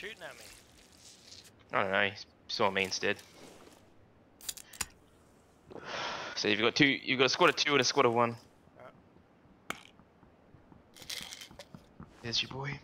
shooting at me? I don't know, he saw me instead. So you've got two, you've got a squad of two and a squad of one. There's your boy.